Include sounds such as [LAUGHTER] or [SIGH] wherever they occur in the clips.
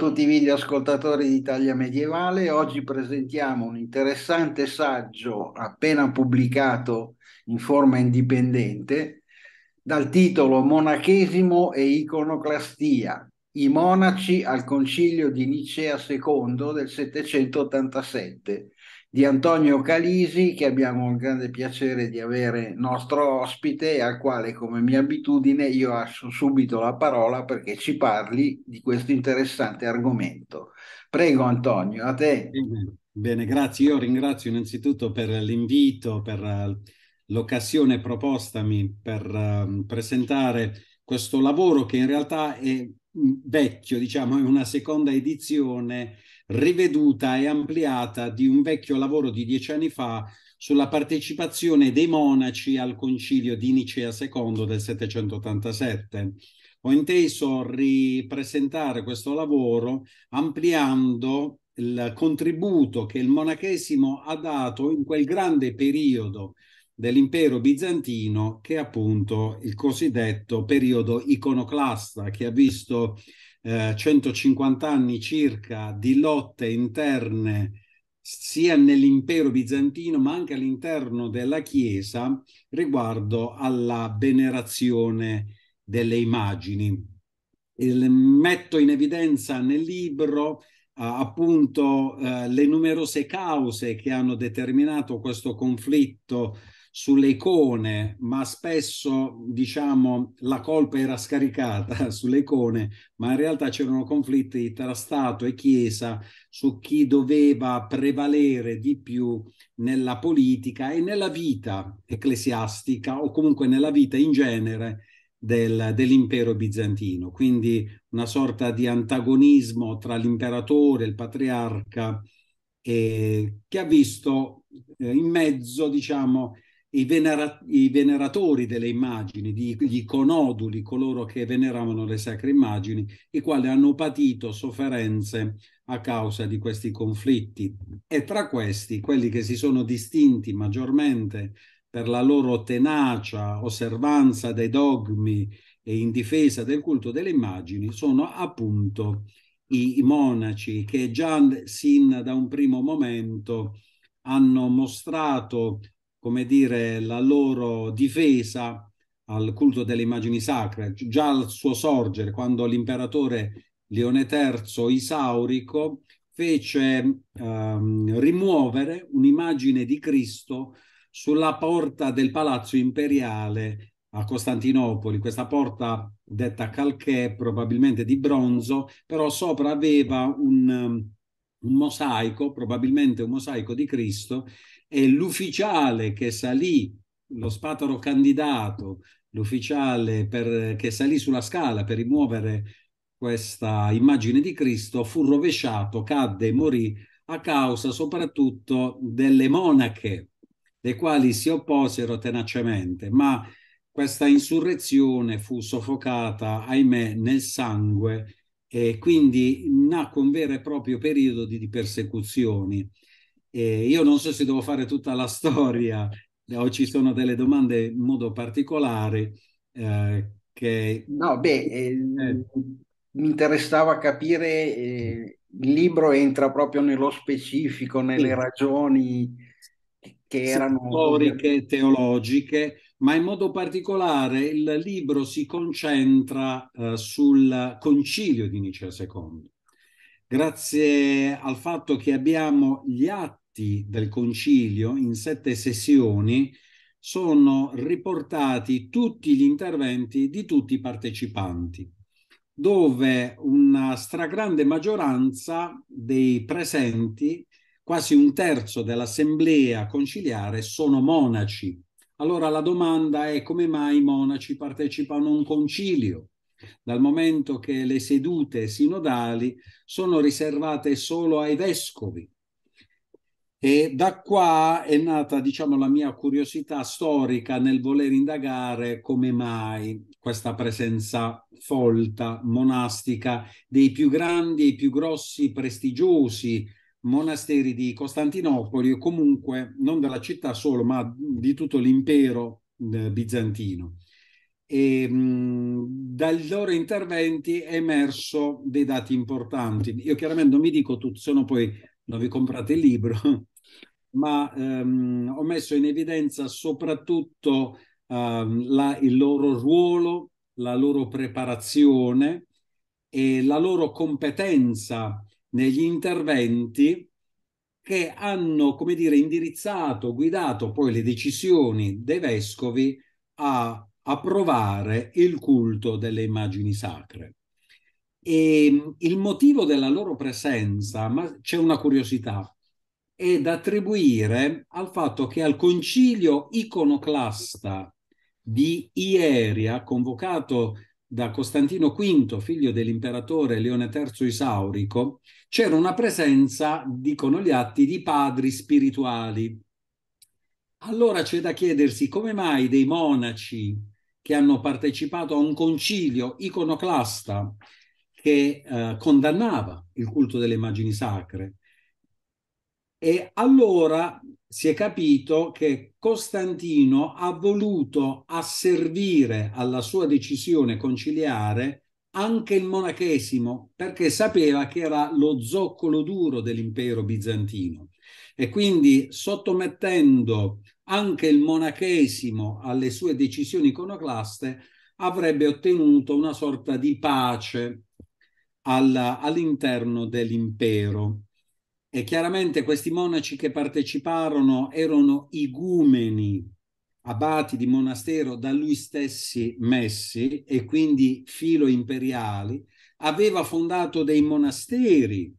tutti i video ascoltatori di Italia Medievale. Oggi presentiamo un interessante saggio appena pubblicato in forma indipendente dal titolo Monachesimo e iconoclastia, i monaci al concilio di Nicea II del 787, di Antonio Calisi che abbiamo il grande piacere di avere nostro ospite al quale come mia abitudine io lascio subito la parola perché ci parli di questo interessante argomento. Prego Antonio, a te. Bene, bene grazie. Io ringrazio innanzitutto per l'invito, per eh, l'occasione propostami per ehm, presentare questo lavoro che in realtà è mm, vecchio, diciamo, è una seconda edizione riveduta e ampliata di un vecchio lavoro di dieci anni fa sulla partecipazione dei monaci al concilio di Nicea II del 787. Ho inteso ripresentare questo lavoro ampliando il contributo che il monachesimo ha dato in quel grande periodo dell'impero bizantino che è appunto il cosiddetto periodo iconoclasta che ha visto 150 eh, anni circa di lotte interne sia nell'impero bizantino ma anche all'interno della Chiesa riguardo alla venerazione delle immagini. Il, metto in evidenza nel libro Uh, appunto uh, le numerose cause che hanno determinato questo conflitto sulle icone, ma spesso diciamo la colpa era scaricata [LAUGHS] sulle icone, ma in realtà c'erano conflitti tra Stato e Chiesa su chi doveva prevalere di più nella politica e nella vita ecclesiastica o comunque nella vita in genere del, dell'impero bizantino. Quindi una sorta di antagonismo tra l'imperatore, il patriarca, eh, che ha visto eh, in mezzo, diciamo, i, venera- i, veneratori delle immagini, gli iconoduli, coloro che veneravano le sacre immagini, i quali hanno patito sofferenze a causa di questi conflitti. E tra questi, quelli che si sono distinti maggiormente per la loro tenacia osservanza dei dogmi e in difesa del culto delle immagini, sono appunto i, i monaci che già sin da un primo momento hanno mostrato come dire, la loro difesa al culto delle immagini sacre, già al suo sorgere, quando l'imperatore Leone III Isaurico fece ehm, rimuovere un'immagine di Cristo sulla porta del palazzo imperiale a Costantinopoli, questa porta detta calchè, probabilmente di bronzo, però sopra aveva un, un mosaico, probabilmente un mosaico di Cristo, e l'ufficiale che salì, lo spataro candidato, l'ufficiale per, che salì sulla scala per rimuovere questa immagine di Cristo, fu rovesciato, cadde e morì a causa soprattutto delle monache, le quali si opposero tenacemente, ma questa insurrezione fu soffocata, ahimè, nel sangue e quindi nacque un vero e proprio periodo di, di persecuzioni e io non so se devo fare tutta la storia o ci sono delle domande in modo particolare. Eh, che... No, beh, eh, eh. mi interessava capire, eh, il libro entra proprio nello specifico, nelle sì. ragioni che erano... Storiche, teologiche, ma in modo particolare il libro si concentra eh, sul concilio di Nicea II grazie al fatto che abbiamo gli atti atti del Concilio in sette sessioni sono riportati tutti gli interventi di tutti i partecipanti, dove una stragrande maggioranza dei presenti, quasi un terzo dell'assemblea conciliare, sono monaci. Allora la domanda è come mai i monaci partecipano a un concilio, dal momento che le sedute sinodali sono riservate solo ai vescovi e da qua è nata, diciamo, la mia curiosità storica nel voler indagare come mai questa presenza folta, monastica, dei più grandi i più grossi, prestigiosi monasteri di Costantinopoli o comunque non della città solo, ma di tutto l'impero eh, bizantino. E, mh, dai loro interventi è emerso dei dati importanti. Io chiaramente non mi dico tutto, sono poi non vi comprate il libro, ma ehm, ho messo in evidenza soprattutto ehm, la, il loro ruolo, la loro preparazione e la loro competenza negli interventi che hanno, come dire, indirizzato, guidato poi le decisioni dei vescovi a approvare il culto delle immagini sacre. E ehm, il motivo della loro presenza, ma c'è una curiosità, è da attribuire al fatto che al concilio iconoclasta di Ieria, convocato da Costantino V, figlio dell'imperatore Leone III Isaurico, c'era una presenza, dicono gli atti, di padri spirituali. Allora c'è da chiedersi come mai dei monaci che hanno partecipato a un concilio iconoclasta che eh, condannava il culto delle immagini sacre, e allora si è capito che Costantino ha voluto asservire alla sua decisione conciliare anche il monachesimo, perché sapeva che era lo zoccolo duro dell'impero bizantino. E quindi sottomettendo anche il monachesimo alle sue decisioni iconoclaste, avrebbe ottenuto una sorta di pace alla, all'interno dell'impero. E chiaramente questi monaci che parteciparono erano igumeni, abati di monastero da lui stessi messi e quindi filo imperiali, aveva fondato dei monasteri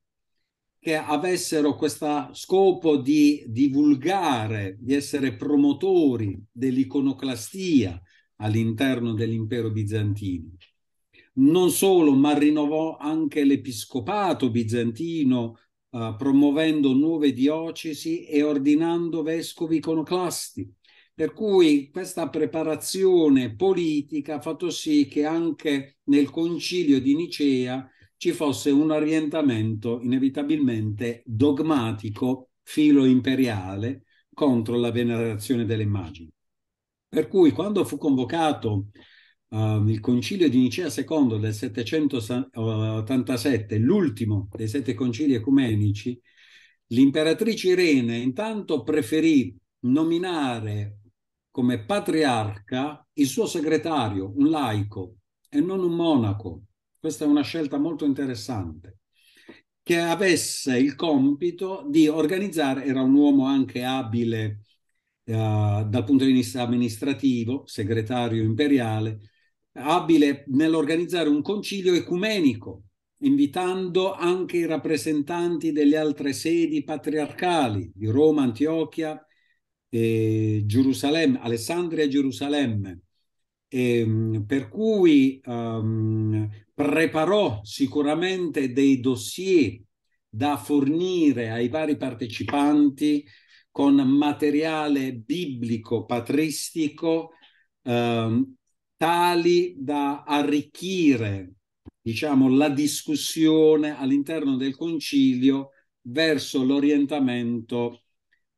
che avessero questo scopo di divulgare, di essere promotori dell'iconoclastia all'interno dell'impero bizantino. Non solo, ma rinnovò anche l'episcopato bizantino eh, promuovendo nuove diocesi e ordinando vescovi iconoclasti. Per cui questa preparazione politica ha fatto sì che anche nel concilio di Nicea ci fosse un orientamento inevitabilmente dogmatico, filo-imperiale, contro la venerazione delle immagini. Per cui quando fu convocato Ehm, il concilio di Nicea II del 787, l'ultimo dei sette concili ecumenici, l'imperatrice Irene intanto preferì nominare come patriarca il suo segretario, un laico e non un monaco. Questa è una scelta molto interessante che avesse il compito di organizzare, era un uomo anche abile eh, dal punto di vista amministrativo, segretario imperiale, abile nell'organizzare un concilio ecumenico, invitando anche i rappresentanti delle altre sedi patriarcali di Roma, Antiochia, eh, Gerusalemme, Alessandria e Gerusalemme. E, ehm, per cui um, preparò sicuramente dei dossier da fornire ai vari partecipanti con materiale biblico patristico um, tali da arricchire diciamo, la discussione all'interno del concilio verso l'orientamento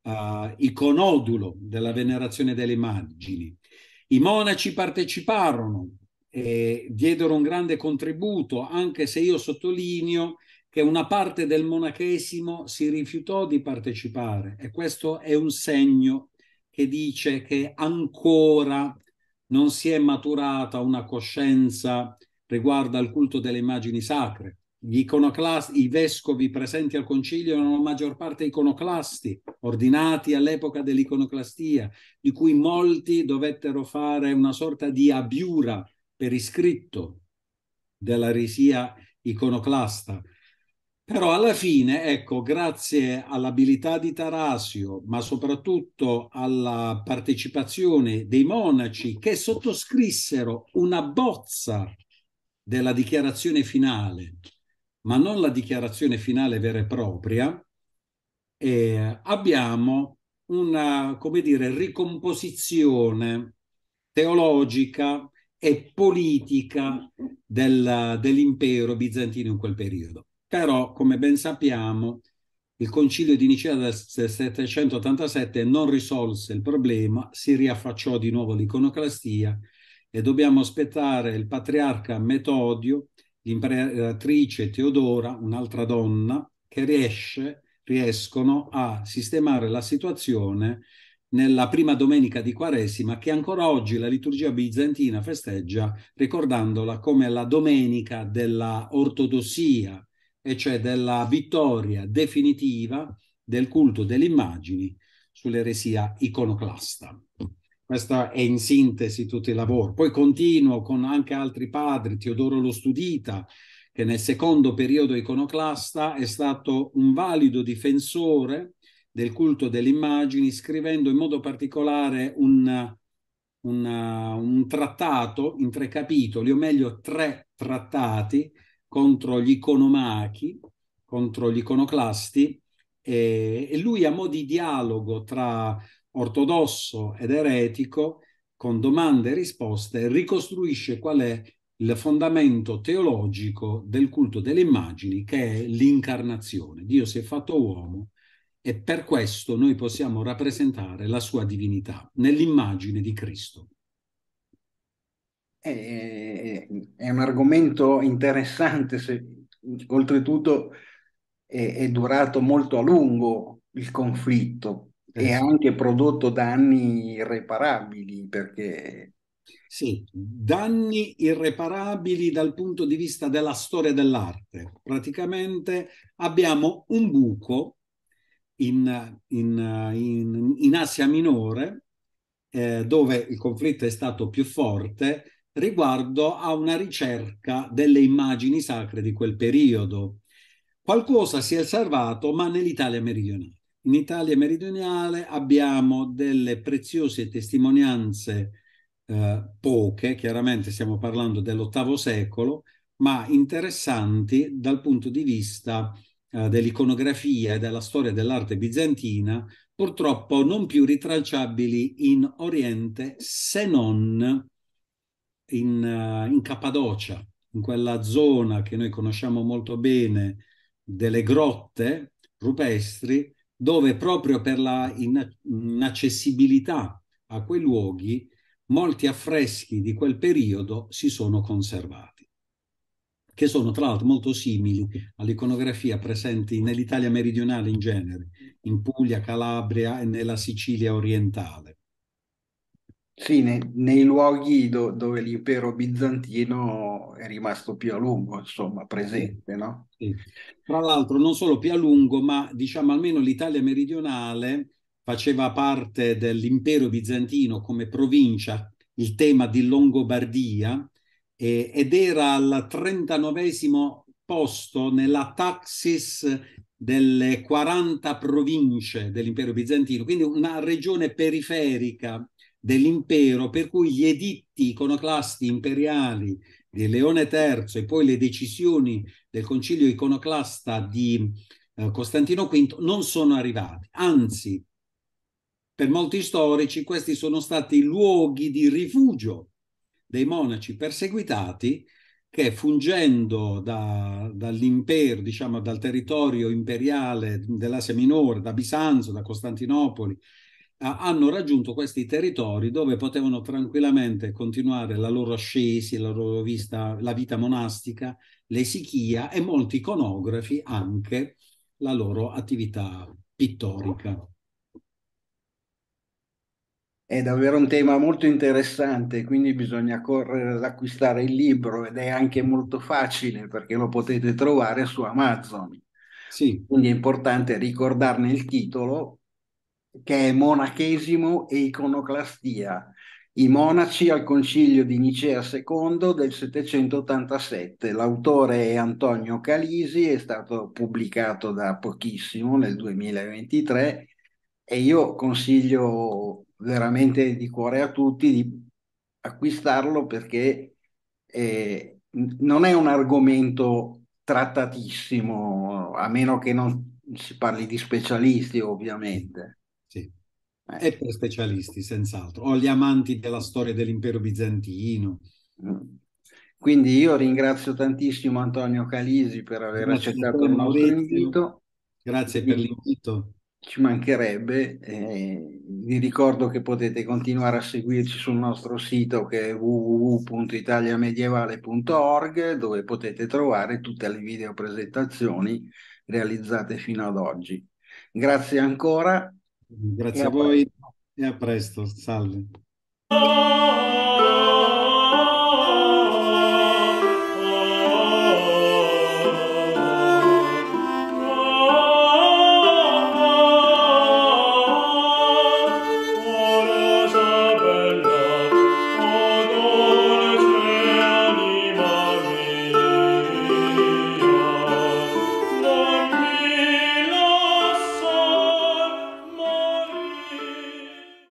uh, iconodulo della venerazione delle immagini. I monaci parteciparono e diedero un grande contributo, anche se io sottolineo che una parte del monachesimo si rifiutò di partecipare e questo è un segno che dice che ancora non si è maturata una coscienza riguardo al culto delle immagini sacre. Gli iconoclasti, i vescovi presenti al concilio erano la maggior parte iconoclasti, ordinati all'epoca dell'iconoclastia, di cui molti dovettero fare una sorta di abiura per iscritto della risia iconoclasta, però alla fine, ecco, grazie all'abilità di Tarasio, ma soprattutto alla partecipazione dei monaci che sottoscrissero una bozza della dichiarazione finale, ma non la dichiarazione finale vera e propria, eh, abbiamo una, come dire, ricomposizione teologica e politica del, dell'impero bizantino in quel periodo però come ben sappiamo il concilio di Nicea del 787 non risolse il problema, si riaffacciò di nuovo l'iconoclastia e dobbiamo aspettare il patriarca Metodio, l'imperatrice Teodora, un'altra donna, che riesce, riescono a sistemare la situazione nella prima domenica di Quaresima che ancora oggi la liturgia bizantina festeggia ricordandola come la domenica dell'ortodossia e cioè della vittoria definitiva del culto delle immagini sull'eresia iconoclasta. Questo è in sintesi tutto il lavoro. Poi continuo con anche altri padri, Teodoro lo Studita, che nel secondo periodo iconoclasta è stato un valido difensore del culto delle immagini, scrivendo in modo particolare un, un, un trattato in tre capitoli, o meglio tre trattati, contro gli iconomachi, contro gli iconoclasti, e, e lui a mo' di dialogo tra ortodosso ed eretico, con domande e risposte, ricostruisce qual è il fondamento teologico del culto delle immagini, che è l'incarnazione. Dio si è fatto uomo e per questo noi possiamo rappresentare la sua divinità nell'immagine di Cristo è, un argomento interessante, se, oltretutto è, è, durato molto a lungo il conflitto eh e ha anche prodotto danni irreparabili perché... Sì, danni irreparabili dal punto di vista della storia dell'arte. Praticamente abbiamo un buco in, in, in, in Asia Minore eh, dove il conflitto è stato più forte riguardo a una ricerca delle immagini sacre di quel periodo. Qualcosa si è salvato, ma nell'Italia meridionale. In Italia meridionale abbiamo delle preziose testimonianze, eh, poche, chiaramente stiamo parlando dell'ottavo secolo, ma interessanti dal punto di vista eh, dell'iconografia e della storia dell'arte bizantina, purtroppo non più ritracciabili in Oriente se non in, uh, in Cappadocia, in quella zona che noi conosciamo molto bene delle grotte rupestri, dove proprio per la inaccessibilità a quei luoghi molti affreschi di quel periodo si sono conservati, che sono tra l'altro molto simili all'iconografia presenti nell'Italia meridionale in genere, in Puglia, Calabria e nella Sicilia orientale. Sì, ne- nei luoghi do- dove l'impero bizantino è rimasto più a lungo, insomma, presente, no? Sì. Tra l'altro, non solo più a lungo, ma diciamo almeno l'Italia meridionale faceva parte dell'impero bizantino come provincia, il tema di Longobardia, eh, ed era al 39 posto nella taxis delle 40 province dell'impero bizantino, quindi una regione periferica dell'impero, per cui gli editti iconoclasti imperiali di Leone III e poi le decisioni del concilio iconoclasta di eh, Costantino V non sono arrivati, anzi per molti storici questi sono stati luoghi di rifugio dei monaci perseguitati che fungendo da, dall'impero, diciamo dal territorio imperiale dell'Asia Minore, da Bisanzo, da Costantinopoli hanno raggiunto questi territori dove potevano tranquillamente continuare la loro ascesi, la loro vista, la vita monastica, l'esichia e molti iconografi anche la loro attività pittorica. È davvero un tema molto interessante, quindi bisogna correre ad acquistare il libro ed è anche molto facile perché lo potete trovare su Amazon. Sì. Quindi è importante ricordarne il titolo che è monachesimo e iconoclastia, i monaci al concilio di Nicea II del 787. L'autore è Antonio Calisi, è stato pubblicato da pochissimo nel 2023 e io consiglio veramente di cuore a tutti di acquistarlo perché eh, non è un argomento trattatissimo, a meno che non si parli di specialisti ovviamente. Eh. E per specialisti, senz'altro, o gli amanti della storia dell'impero bizantino. Mm. Quindi io ringrazio tantissimo Antonio Calisi per aver Grazie accettato il nostro invito. Grazie per l'invito. Ci mancherebbe, eh, vi ricordo che potete continuare a seguirci sul nostro sito che è www.italiamedievale.org dove potete trovare tutte le video presentazioni realizzate fino ad oggi. Grazie ancora Grazie a voi e a presto. Salve.